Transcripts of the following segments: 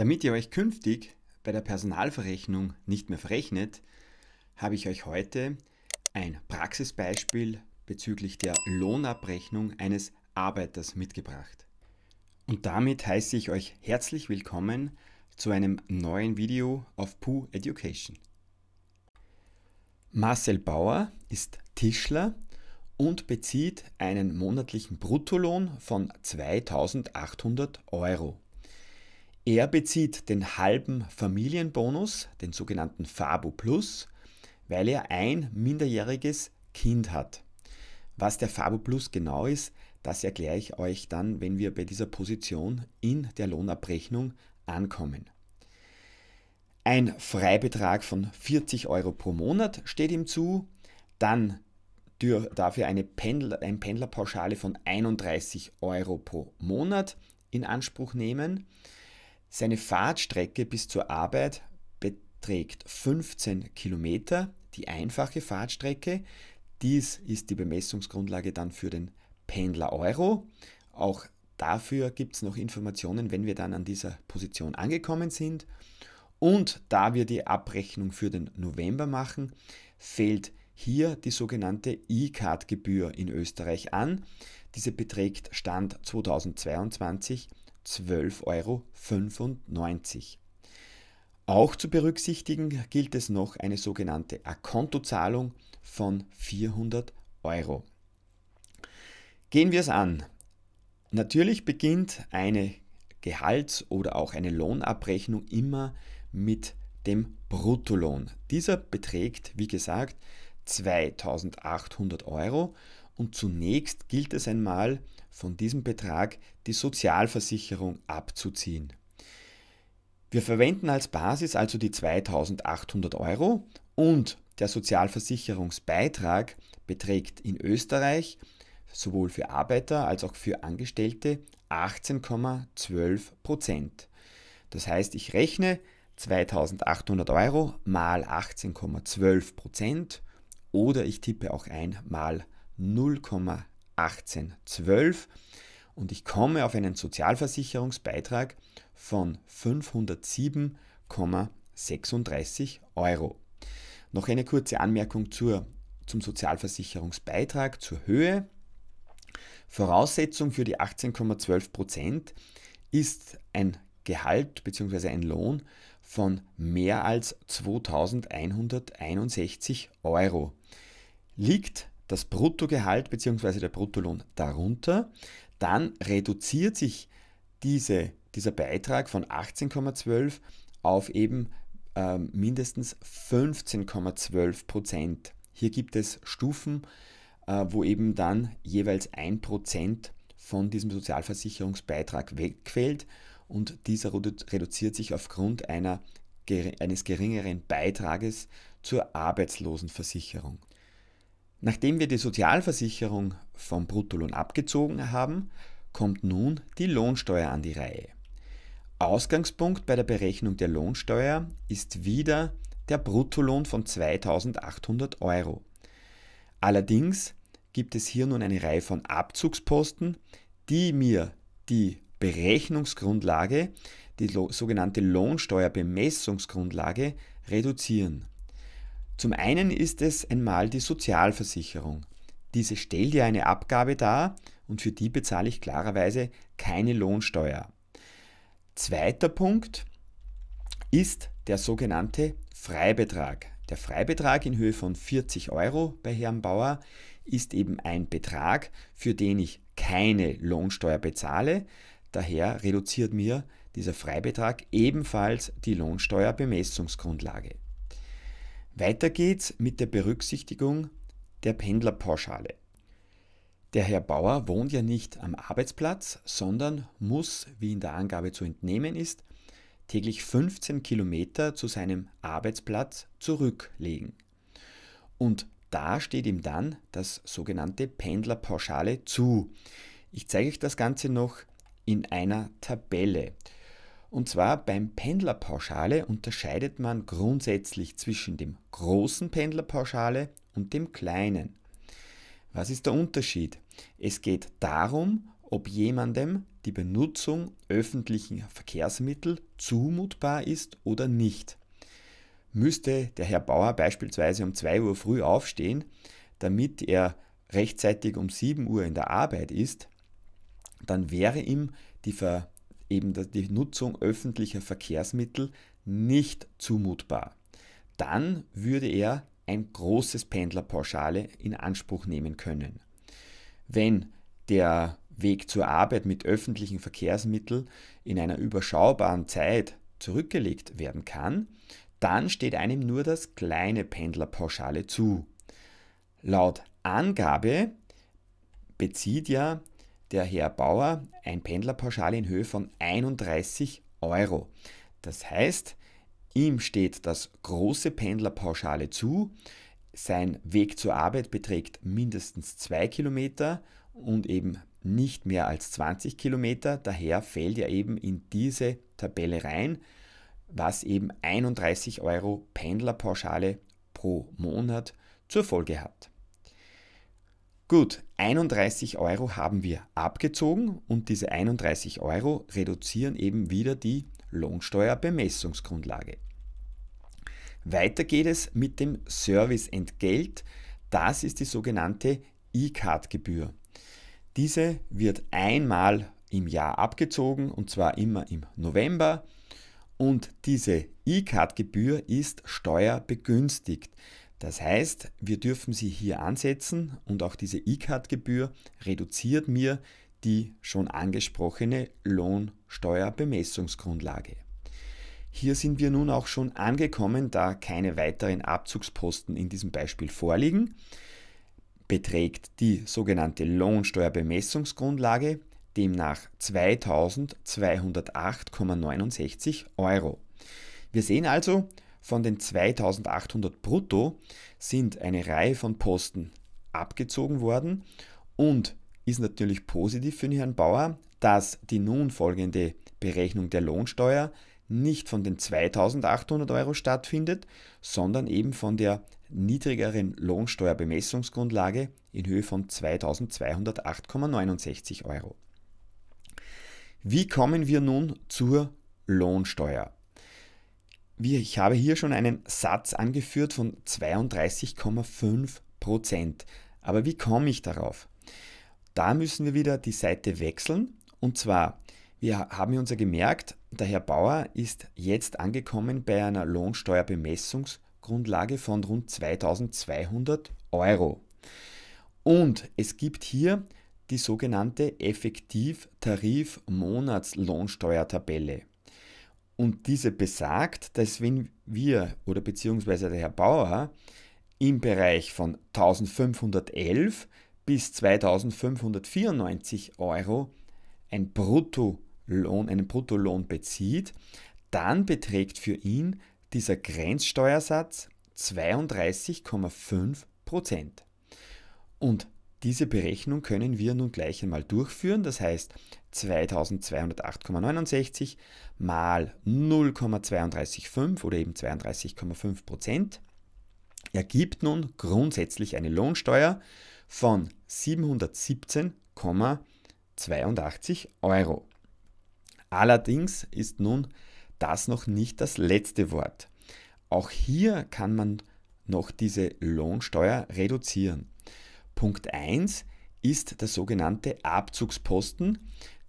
Damit ihr euch künftig bei der Personalverrechnung nicht mehr verrechnet, habe ich euch heute ein Praxisbeispiel bezüglich der Lohnabrechnung eines Arbeiters mitgebracht. Und damit heiße ich euch herzlich willkommen zu einem neuen Video auf Poo Education. Marcel Bauer ist Tischler und bezieht einen monatlichen Bruttolohn von 2800 Euro. Er bezieht den halben Familienbonus, den sogenannten FABU Plus, weil er ein minderjähriges Kind hat. Was der FABU Plus genau ist, das erkläre ich euch dann, wenn wir bei dieser Position in der Lohnabrechnung ankommen. Ein Freibetrag von 40 Euro pro Monat steht ihm zu, dann dafür eine Pendler, ein Pendlerpauschale von 31 Euro pro Monat in Anspruch nehmen seine Fahrtstrecke bis zur Arbeit beträgt 15 Kilometer, die einfache Fahrtstrecke. Dies ist die Bemessungsgrundlage dann für den Pendler Euro. Auch dafür gibt es noch Informationen, wenn wir dann an dieser Position angekommen sind. Und da wir die Abrechnung für den November machen, fällt hier die sogenannte E-Card-Gebühr in Österreich an. Diese beträgt Stand 2022 12,95 Euro. Auch zu berücksichtigen gilt es noch eine sogenannte Akontozahlung von 400 Euro. Gehen wir es an. Natürlich beginnt eine Gehalts- oder auch eine Lohnabrechnung immer mit dem Bruttolohn. Dieser beträgt, wie gesagt, 2800 Euro und zunächst gilt es einmal, von diesem Betrag die Sozialversicherung abzuziehen. Wir verwenden als Basis also die 2800 Euro und der Sozialversicherungsbeitrag beträgt in Österreich sowohl für Arbeiter als auch für Angestellte 18,12 Prozent. Das heißt, ich rechne 2800 Euro mal 18,12 Prozent oder ich tippe auch ein mal 0,1812 und ich komme auf einen Sozialversicherungsbeitrag von 507,36 Euro. Noch eine kurze Anmerkung zur, zum Sozialversicherungsbeitrag, zur Höhe. Voraussetzung für die 18,12 ist ein Gehalt bzw. ein Lohn von mehr als 2161 Euro. Liegt das Bruttogehalt bzw. der Bruttolohn darunter, dann reduziert sich diese, dieser Beitrag von 18,12 auf eben äh, mindestens 15,12 Prozent. Hier gibt es Stufen, äh, wo eben dann jeweils ein Prozent von diesem Sozialversicherungsbeitrag wegfällt und dieser reduziert sich aufgrund einer, eines geringeren Beitrages zur Arbeitslosenversicherung. Nachdem wir die Sozialversicherung vom Bruttolohn abgezogen haben, kommt nun die Lohnsteuer an die Reihe. Ausgangspunkt bei der Berechnung der Lohnsteuer ist wieder der Bruttolohn von 2800 Euro. Allerdings gibt es hier nun eine Reihe von Abzugsposten, die mir die Berechnungsgrundlage, die sogenannte Lohnsteuerbemessungsgrundlage, reduzieren. Zum einen ist es einmal die Sozialversicherung. Diese stellt ja eine Abgabe dar und für die bezahle ich klarerweise keine Lohnsteuer. Zweiter Punkt ist der sogenannte Freibetrag. Der Freibetrag in Höhe von 40 Euro bei Herrn Bauer ist eben ein Betrag, für den ich keine Lohnsteuer bezahle. Daher reduziert mir dieser Freibetrag ebenfalls die Lohnsteuerbemessungsgrundlage. Weiter geht's mit der Berücksichtigung der Pendlerpauschale. Der Herr Bauer wohnt ja nicht am Arbeitsplatz, sondern muss, wie in der Angabe zu entnehmen ist, täglich 15 Kilometer zu seinem Arbeitsplatz zurücklegen. Und da steht ihm dann das sogenannte Pendlerpauschale zu. Ich zeige euch das Ganze noch in einer Tabelle. Und zwar beim Pendlerpauschale unterscheidet man grundsätzlich zwischen dem großen Pendlerpauschale und dem kleinen. Was ist der Unterschied? Es geht darum, ob jemandem die Benutzung öffentlicher Verkehrsmittel zumutbar ist oder nicht. Müsste der Herr Bauer beispielsweise um 2 Uhr früh aufstehen, damit er rechtzeitig um 7 Uhr in der Arbeit ist, dann wäre ihm die Ver eben die Nutzung öffentlicher Verkehrsmittel nicht zumutbar. Dann würde er ein großes Pendlerpauschale in Anspruch nehmen können. Wenn der Weg zur Arbeit mit öffentlichen Verkehrsmitteln in einer überschaubaren Zeit zurückgelegt werden kann, dann steht einem nur das kleine Pendlerpauschale zu. Laut Angabe bezieht ja der Herr Bauer ein Pendlerpauschal in Höhe von 31 Euro. Das heißt, ihm steht das große Pendlerpauschale zu, sein Weg zur Arbeit beträgt mindestens 2 Kilometer und eben nicht mehr als 20 Kilometer, daher fällt er eben in diese Tabelle rein, was eben 31 Euro Pendlerpauschale pro Monat zur Folge hat. Gut, 31 Euro haben wir abgezogen und diese 31 Euro reduzieren eben wieder die Lohnsteuerbemessungsgrundlage. Weiter geht es mit dem Serviceentgelt. Das ist die sogenannte E-Card-Gebühr. Diese wird einmal im Jahr abgezogen und zwar immer im November. Und diese E-Card-Gebühr ist steuerbegünstigt. Das heißt, wir dürfen sie hier ansetzen und auch diese E-Card-Gebühr reduziert mir die schon angesprochene Lohnsteuerbemessungsgrundlage. Hier sind wir nun auch schon angekommen, da keine weiteren Abzugsposten in diesem Beispiel vorliegen, beträgt die sogenannte Lohnsteuerbemessungsgrundlage demnach 2208,69 Euro. Wir sehen also, von den 2800 brutto sind eine Reihe von Posten abgezogen worden und ist natürlich positiv für den Herrn Bauer, dass die nun folgende Berechnung der Lohnsteuer nicht von den 2800 Euro stattfindet, sondern eben von der niedrigeren Lohnsteuerbemessungsgrundlage in Höhe von 2208,69 Euro. Wie kommen wir nun zur Lohnsteuer? ich habe hier schon einen Satz angeführt von 32,5 Prozent. Aber wie komme ich darauf? Da müssen wir wieder die Seite wechseln. Und zwar, wir haben uns ja gemerkt, der Herr Bauer ist jetzt angekommen bei einer Lohnsteuerbemessungsgrundlage von rund 2200 Euro. Und es gibt hier die sogenannte Effektiv-Tarif-Monatslohnsteuertabelle. Und diese besagt, dass wenn wir oder beziehungsweise der Herr Bauer im Bereich von 1511 bis 2594 Euro ein Bruttolohn, einen Bruttolohn bezieht, dann beträgt für ihn dieser Grenzsteuersatz 32,5 Prozent. Und diese Berechnung können wir nun gleich einmal durchführen, das heißt 2208,69 mal 0,325 oder eben 32,5 Prozent ergibt nun grundsätzlich eine Lohnsteuer von 717,82 Euro. Allerdings ist nun das noch nicht das letzte Wort. Auch hier kann man noch diese Lohnsteuer reduzieren. Punkt 1 ist der sogenannte Abzugsposten.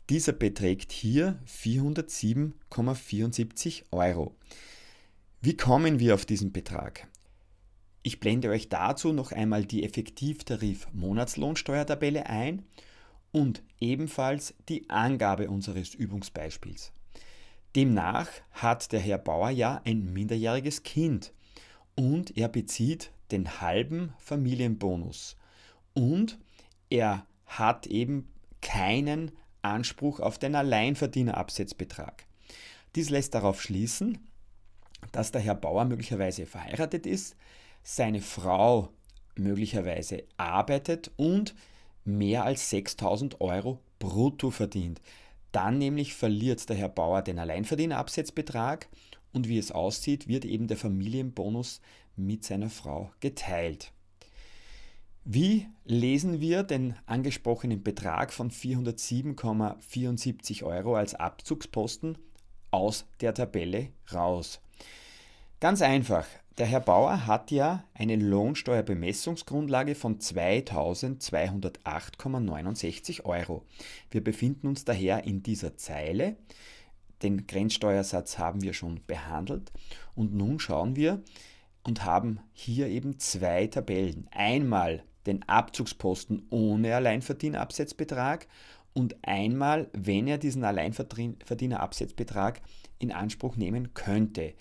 Dieser beträgt hier 407,74 Euro. Wie kommen wir auf diesen Betrag? Ich blende euch dazu noch einmal die Effektivtarif-Monatslohnsteuertabelle ein und ebenfalls die Angabe unseres Übungsbeispiels. Demnach hat der Herr Bauer ja ein minderjähriges Kind und er bezieht den halben Familienbonus und er hat eben keinen Anspruch auf den Alleinverdienerabsetzbetrag. Dies lässt darauf schließen, dass der Herr Bauer möglicherweise verheiratet ist, seine Frau möglicherweise arbeitet und mehr als 6000 Euro brutto verdient. Dann nämlich verliert der Herr Bauer den Alleinverdienerabsetzbetrag und wie es aussieht, wird eben der Familienbonus mit seiner Frau geteilt. Wie lesen wir den angesprochenen Betrag von 407,74 Euro als Abzugsposten aus der Tabelle raus? Ganz einfach. Der Herr Bauer hat ja eine Lohnsteuerbemessungsgrundlage von 2208,69 Euro. Wir befinden uns daher in dieser Zeile. Den Grenzsteuersatz haben wir schon behandelt. Und nun schauen wir und haben hier eben zwei Tabellen. Einmal den Abzugsposten ohne Alleinverdienerabsetzbetrag und einmal, wenn er diesen Alleinverdienerabsetzbetrag in Anspruch nehmen könnte.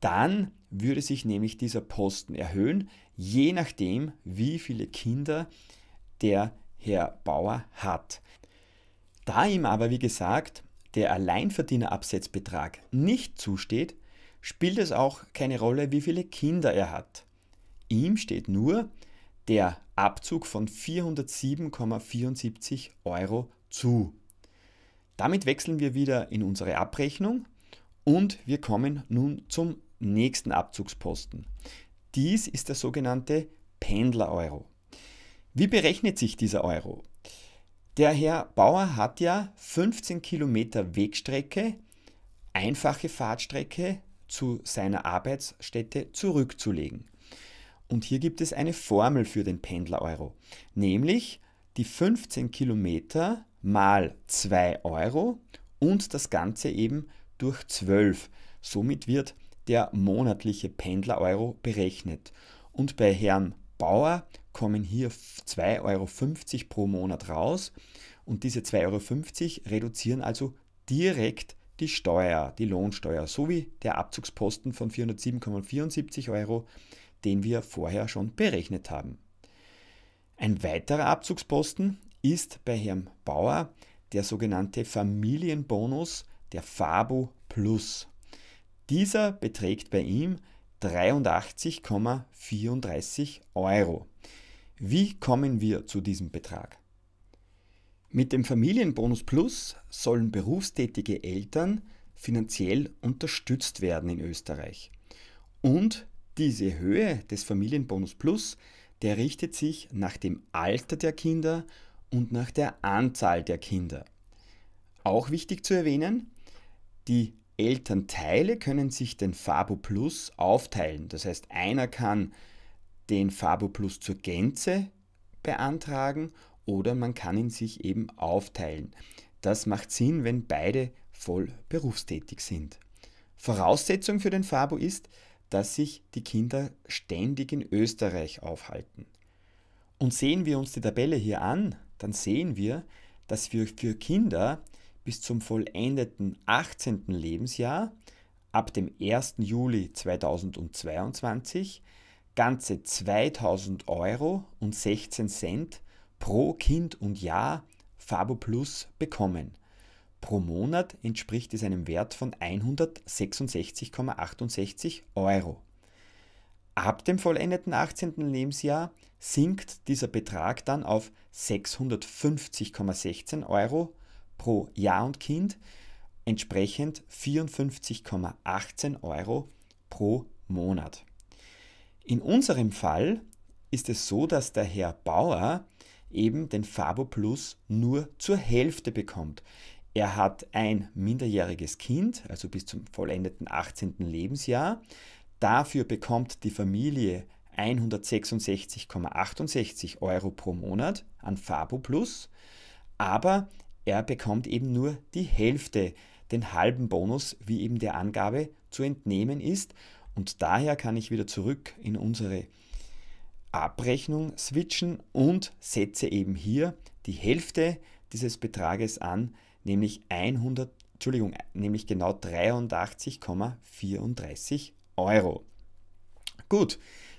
Dann würde sich nämlich dieser Posten erhöhen, je nachdem, wie viele Kinder der Herr Bauer hat. Da ihm aber, wie gesagt, der Alleinverdienerabsetzbetrag nicht zusteht, spielt es auch keine Rolle, wie viele Kinder er hat. Ihm steht nur der Abzug von 407,74 Euro zu. Damit wechseln wir wieder in unsere Abrechnung und wir kommen nun zum nächsten Abzugsposten. Dies ist der sogenannte Pendler-Euro. Wie berechnet sich dieser Euro? Der Herr Bauer hat ja 15 Kilometer Wegstrecke, einfache Fahrtstrecke zu seiner Arbeitsstätte zurückzulegen. Und hier gibt es eine Formel für den Pendler-Euro, nämlich die 15 Kilometer mal 2 Euro und das Ganze eben durch 12. Somit wird der monatliche Pendler-Euro berechnet. Und bei Herrn Bauer kommen hier 2,50 Euro pro Monat raus und diese 2,50 Euro reduzieren also direkt die Steuer, die Lohnsteuer sowie der Abzugsposten von 407,74 Euro den wir vorher schon berechnet haben. Ein weiterer Abzugsposten ist bei Herrn Bauer der sogenannte Familienbonus der Fabu Plus. Dieser beträgt bei ihm 83,34 Euro. Wie kommen wir zu diesem Betrag? Mit dem Familienbonus Plus sollen berufstätige Eltern finanziell unterstützt werden in Österreich. Und diese Höhe des Familienbonus Plus, der richtet sich nach dem Alter der Kinder und nach der Anzahl der Kinder. Auch wichtig zu erwähnen, die Elternteile können sich den Fabo Plus aufteilen. Das heißt, einer kann den Fabo Plus zur Gänze beantragen oder man kann ihn sich eben aufteilen. Das macht Sinn, wenn beide voll berufstätig sind. Voraussetzung für den Fabo ist, dass sich die Kinder ständig in Österreich aufhalten. Und sehen wir uns die Tabelle hier an, dann sehen wir, dass wir für Kinder bis zum vollendeten 18. Lebensjahr ab dem 1. Juli 2022 ganze 2000 Euro und 16 Cent pro Kind und Jahr Fabo Plus bekommen. Pro Monat entspricht es einem Wert von 166,68 Euro. Ab dem vollendeten 18. Lebensjahr sinkt dieser Betrag dann auf 650,16 Euro pro Jahr und Kind, entsprechend 54,18 Euro pro Monat. In unserem Fall ist es so, dass der Herr Bauer eben den Fabo Plus nur zur Hälfte bekommt. Er hat ein minderjähriges Kind, also bis zum vollendeten 18. Lebensjahr. Dafür bekommt die Familie 166,68 Euro pro Monat an Fabo Plus, aber er bekommt eben nur die Hälfte, den halben Bonus, wie eben der Angabe zu entnehmen ist. Und daher kann ich wieder zurück in unsere Abrechnung switchen und setze eben hier die Hälfte dieses Betrages an, nämlich 100, Entschuldigung, nämlich genau 83,34 Euro. Gut,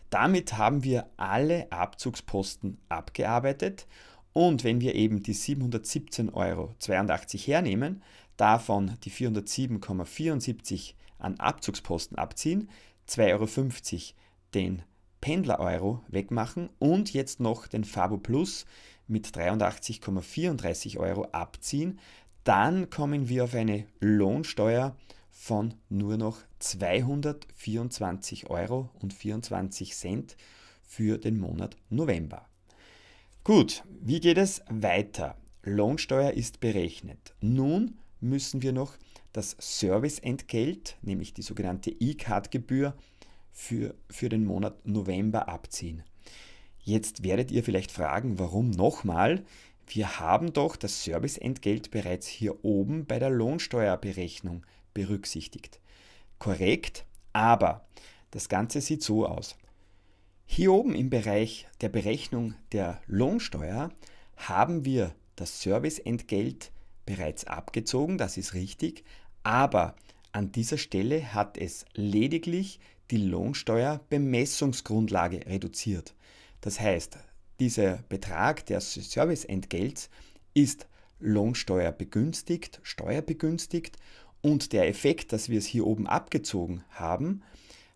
damit haben wir alle Abzugsposten abgearbeitet und wenn wir eben die 717,82 Euro hernehmen, davon die 407,74 an Abzugsposten abziehen, 2,50 Euro den Pendler-Euro wegmachen und jetzt noch den Fabo Plus mit 83,34 Euro abziehen, dann kommen wir auf eine Lohnsteuer von nur noch 224 Euro und 24 Cent für den Monat November. Gut, wie geht es weiter? Lohnsteuer ist berechnet. Nun müssen wir noch das Serviceentgelt, nämlich die sogenannte E-Card-Gebühr, für, für den Monat November abziehen. Jetzt werdet ihr vielleicht fragen, warum nochmal? Wir haben doch das Serviceentgelt bereits hier oben bei der Lohnsteuerberechnung berücksichtigt. Korrekt, aber das Ganze sieht so aus. Hier oben im Bereich der Berechnung der Lohnsteuer haben wir das Serviceentgelt bereits abgezogen, das ist richtig, aber an dieser Stelle hat es lediglich die Lohnsteuerbemessungsgrundlage reduziert. Das heißt, dieser Betrag des Serviceentgelts ist Lohnsteuerbegünstigt, steuerbegünstigt und der Effekt, dass wir es hier oben abgezogen haben,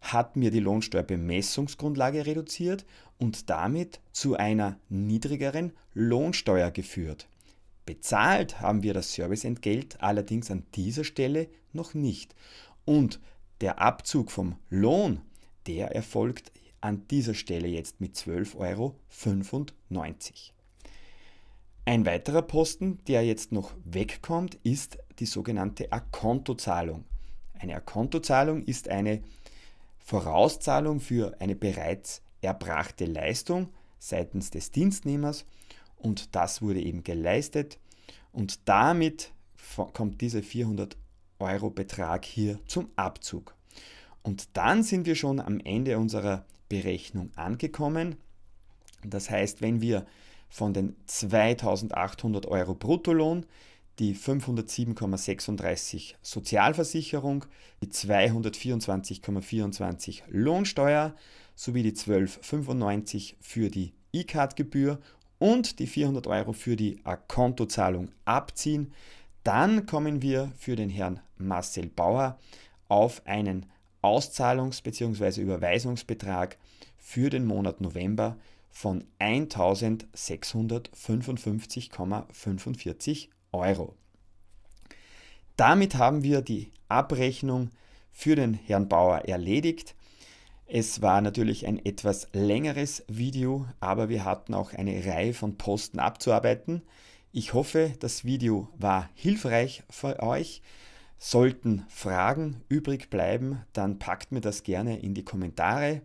hat mir die Lohnsteuerbemessungsgrundlage reduziert und damit zu einer niedrigeren Lohnsteuer geführt. Bezahlt haben wir das Serviceentgelt allerdings an dieser Stelle noch nicht. Und der Abzug vom Lohn, der erfolgt an dieser Stelle jetzt mit 12,95 Euro. Ein weiterer Posten, der jetzt noch wegkommt, ist die sogenannte Akontozahlung. Eine Akontozahlung ist eine Vorauszahlung für eine bereits erbrachte Leistung seitens des Dienstnehmers und das wurde eben geleistet und damit kommt dieser 400 Euro Betrag hier zum Abzug. Und dann sind wir schon am Ende unserer Berechnung angekommen. Das heißt, wenn wir von den 2800 Euro Bruttolohn die 507,36 Sozialversicherung, die 224,24 Lohnsteuer sowie die 12,95 für die E-Card-Gebühr und die 400 Euro für die Kontozahlung abziehen, dann kommen wir für den Herrn Marcel Bauer auf einen Auszahlungs- bzw. Überweisungsbetrag für den Monat November von 1655,45 Euro. Damit haben wir die Abrechnung für den Herrn Bauer erledigt. Es war natürlich ein etwas längeres Video, aber wir hatten auch eine Reihe von Posten abzuarbeiten. Ich hoffe, das Video war hilfreich für euch. Sollten Fragen übrig bleiben, dann packt mir das gerne in die Kommentare.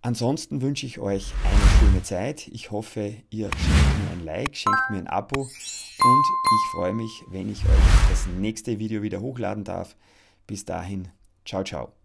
Ansonsten wünsche ich euch eine schöne Zeit. Ich hoffe, ihr schenkt mir ein Like, schenkt mir ein Abo und ich freue mich, wenn ich euch das nächste Video wieder hochladen darf. Bis dahin, ciao, ciao.